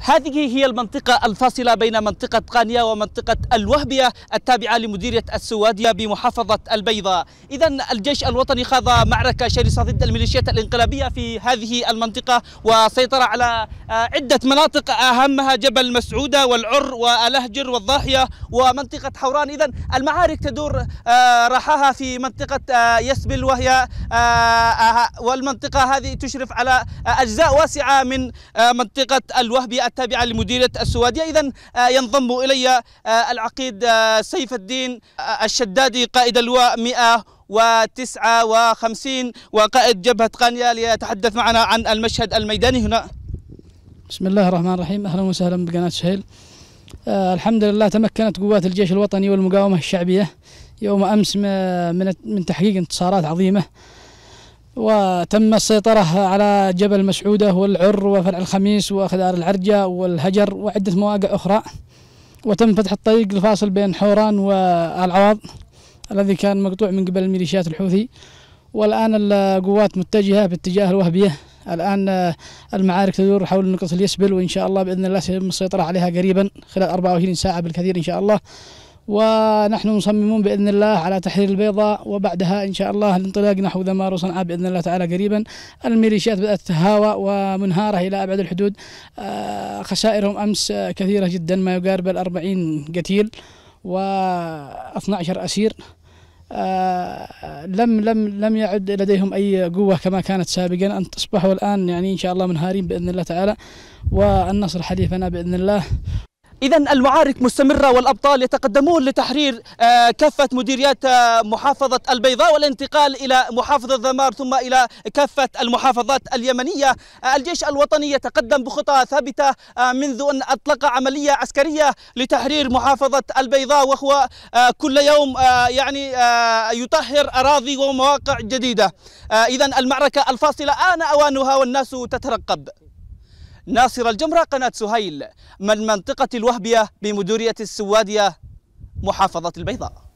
هذه هي المنطقة الفاصلة بين منطقة قانيا ومنطقة الوهبية التابعة لمديرية السوادية بمحافظة البيضاء إذا الجيش الوطني خاض معركة شرسة ضد الميليشيات الإنقلابية في هذه المنطقة وسيطر على آه، عدة مناطق أهمها جبل مسعودة والعر والهجر والضاحية ومنطقة حوران إذا المعارك تدور آه، رحاها في منطقة آه، يسبل وهي والمنطقة هذه تشرف على أجزاء واسعة من منطقة الوهبية التابعة لمديرية السوادية إذا آه، ينضم إلي آه، العقيد آه، سيف الدين الشدادي قائد اللواء 159 وقائد جبهة قانيا ليتحدث معنا عن المشهد الميداني هنا بسم الله الرحمن الرحيم أهلا وسهلا بقناة سهيل آه الحمد لله تمكنت قوات الجيش الوطني والمقاومة الشعبية يوم أمس من من تحقيق انتصارات عظيمة وتم السيطرة على جبل مسعودة والعر وفرع الخميس وخدار العرجة والهجر وعدة مواقع أخرى وتم فتح الطريق الفاصل بين حوران والعوض الذي كان مقطوع من قبل الميليشيات الحوثي والآن القوات متجهة باتجاه الوهبية الآن المعارك تدور حول نقطة اليسبل وإن شاء الله بإذن الله سيتم السيطرة عليها قريبا خلال 24 ساعة بالكثير إن شاء الله ونحن مصممون باذن الله على تحرير البيضاء وبعدها ان شاء الله الانطلاق نحو ذمار وصنعاء باذن الله تعالى قريبا الميليشيات بدات تتهاوى ومنهاره الى ابعد الحدود آه، خسائرهم امس كثيره جدا ما يقارب ال 40 قتيل و12 اسير آه، لم لم لم يعد لديهم اي قوه كما كانت سابقا ان تصبحوا الان يعني ان شاء الله منهارين باذن الله تعالى والنصر حليفنا باذن الله إذا المعارك مستمرة والأبطال يتقدمون لتحرير آه، كافة مديريات آه، محافظة البيضاء والانتقال إلى محافظة ذمار ثم إلى كافة المحافظات اليمنية آه، الجيش الوطني يتقدم بخطى ثابتة منذ أن أطلق عملية عسكرية لتحرير محافظة البيضاء وهو كل يوم يعني يطهر أراضي ومواقع جديدة إذا المعركة الفاصلة آن أوانها والناس تترقب ناصر الجمرة قناة سهيل من منطقة الوهبية بمديرية السوادية محافظة البيضاء